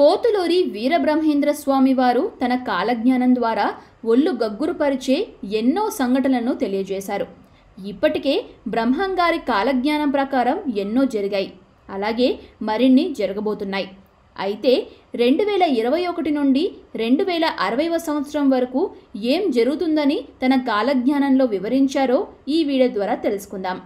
పోతులూరి వీరబ్రహ్మేంద్ర స్వామి వారు తన కాలజ్ఞానం ద్వారా ఒళ్ళు గగ్గురుపరిచే ఎన్నో సంఘటనలను తెలియజేశారు ఇప్పటికే బ్రహ్మంగారి కాలజ్ఞానం ప్రకారం ఎన్నో జరిగాయి అలాగే మరిన్ని జరగబోతున్నాయి అయితే రెండు వేల ఇరవై ఒకటి నుండి రెండు వేల అరవైవ సంవత్సరం వరకు ఏం జరుగుతుందని తన కాలజ్ఞానంలో వివరించారో ఈ వీడియో ద్వారా తెలుసుకుందాం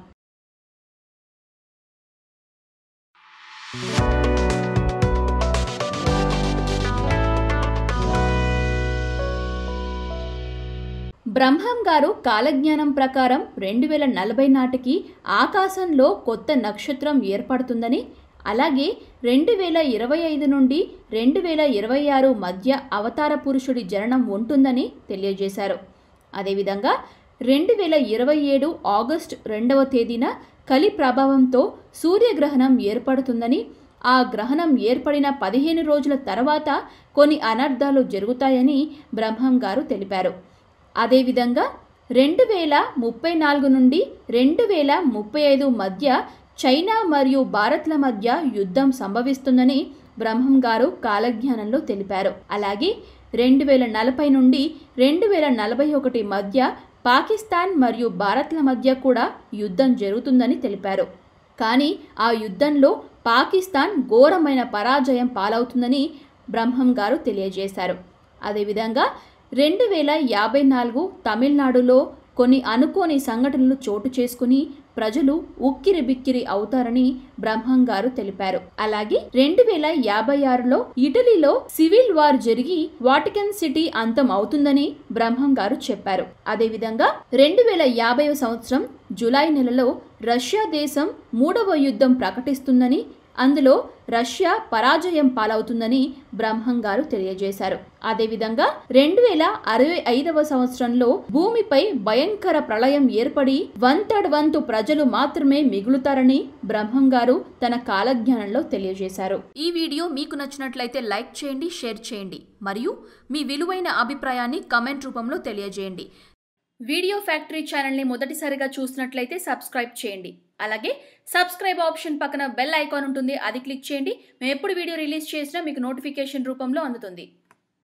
బ్రహ్మం గారు కాలజ్ఞానం ప్రకారం రెండు వేల నలభై నాటికి ఆకాశంలో కొత్త నక్షత్రం ఏర్పడుతుందని అలాగే రెండు వేల ఇరవై ఐదు నుండి రెండు వేల ఇరవై ఆరు మధ్య అవతార పురుషుడి జననం ఉంటుందని తెలియజేశారు అదేవిధంగా రెండు వేల ఇరవై ఏడు ఆగస్టు రెండవ తేదీన కలి ప్రభావంతో సూర్యగ్రహణం ఏర్పడుతుందని ఆ గ్రహణం ఏర్పడిన పదిహేను రోజుల తర్వాత కొన్ని అనర్థాలు జరుగుతాయని బ్రహ్మం గారు తెలిపారు అదేవిధంగా రెండు వేల ముప్పై నాలుగు నుండి రెండు వేల ముప్పై ఐదు మధ్య చైనా మరియు భారత్ల మధ్య యుద్ధం సంభవిస్తుందని బ్రహ్మం గారు కాలజ్ఞానంలో తెలిపారు అలాగే రెండు వేల నలభై నుండి రెండు వేల నలభై ఒకటి మధ్య పాకిస్తాన్ మరియు భారత్ల మధ్య కూడా యుద్ధం జరుగుతుందని తెలిపారు కానీ ఆ యుద్ధంలో పాకిస్తాన్ ఘోరమైన పరాజయం పాలవుతుందని బ్రహ్మం గారు తెలియజేశారు అదేవిధంగా రెండు వేల యాభై నాలుగు తమిళనాడులో కొన్ని అనుకోని సంఘటనలు చోటు చేసుకుని ప్రజలు ఉక్కిరి బిక్కిరి అవుతారని బ్రహ్మం గారు తెలిపారు అలాగే రెండు వేల యాభై ఆరులో ఇటలీలో సివిల్ వార్ జరిగి వాటికన్ సిటీ అంతం అవుతుందని బ్రహ్మం గారు చెప్పారు అదేవిధంగా రెండు వేల యాభై సంవత్సరం జూలై నెలలో రష్యా దేశం మూడవ యుద్ధం ప్రకటిస్తుందని అందులో రష్యా పరాజయం పాలవుతుందని బ్రహ్మం గారు తెలియజేశారు అదేవిధంగా రెండు వేల అరవై ఐదవ సంవత్సరంలో భూమిపై భయంకర ప్రళయం ఏర్పడి వన్ థర్డ్ వంతు ప్రజలు మాత్రమే మిగులుతారని బ్రహ్మం గారు తన కాలజ్ఞానంలో తెలియజేశారు ఈ వీడియో మీకు నచ్చినట్లయితే లైక్ చేయండి షేర్ చేయండి మరియు మీ విలువైన అభిప్రాయాన్ని కమెంట్ రూపంలో తెలియజేయండి వీడియో ఫ్యాక్టరీ ఛానల్ని మొదటిసారిగా చూసినట్లయితే సబ్స్క్రైబ్ చేయండి అలాగే సబ్స్క్రైబ్ ఆప్షన్ పక్కన బెల్ ఐకాన్ ఉంటుంది అది క్లిక్ చేయండి మేము ఎప్పుడు వీడియో రిలీజ్ చేసినా మీకు నోటిఫికేషన్ రూపంలో అందుతుంది